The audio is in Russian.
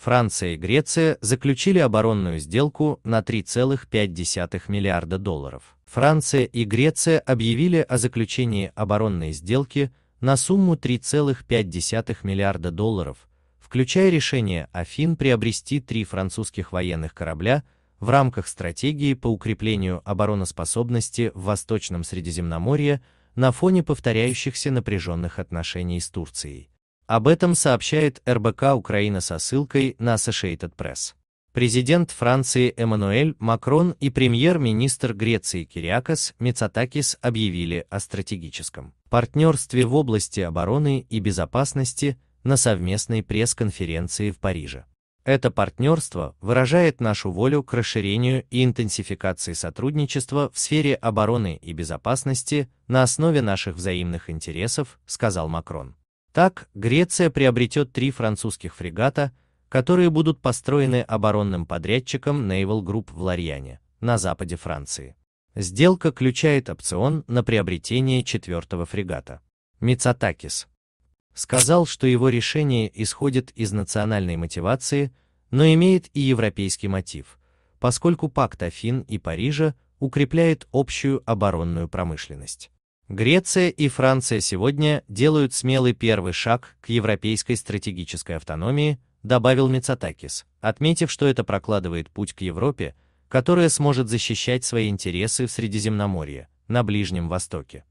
Франция и Греция заключили оборонную сделку на 3,5 миллиарда долларов. Франция и Греция объявили о заключении оборонной сделки на сумму 3,5 миллиарда долларов, включая решение Афин приобрести три французских военных корабля в рамках стратегии по укреплению обороноспособности в Восточном Средиземноморье на фоне повторяющихся напряженных отношений с Турцией. Об этом сообщает РБК Украина со ссылкой на Associated Press. Президент Франции Эммануэль Макрон и премьер-министр Греции Кириакос Мицатакис объявили о стратегическом партнерстве в области обороны и безопасности на совместной пресс-конференции в Париже. Это партнерство выражает нашу волю к расширению и интенсификации сотрудничества в сфере обороны и безопасности на основе наших взаимных интересов, сказал Макрон. Так, Греция приобретет три французских фрегата, которые будут построены оборонным подрядчиком Naval Group в Ларьяне, на западе Франции. Сделка включает опцион на приобретение четвертого фрегата. Мицатакис сказал, что его решение исходит из национальной мотивации, но имеет и европейский мотив, поскольку пакт Афин и Парижа укрепляет общую оборонную промышленность. Греция и Франция сегодня делают смелый первый шаг к европейской стратегической автономии, добавил Мицатакис, отметив, что это прокладывает путь к Европе, которая сможет защищать свои интересы в Средиземноморье, на Ближнем Востоке.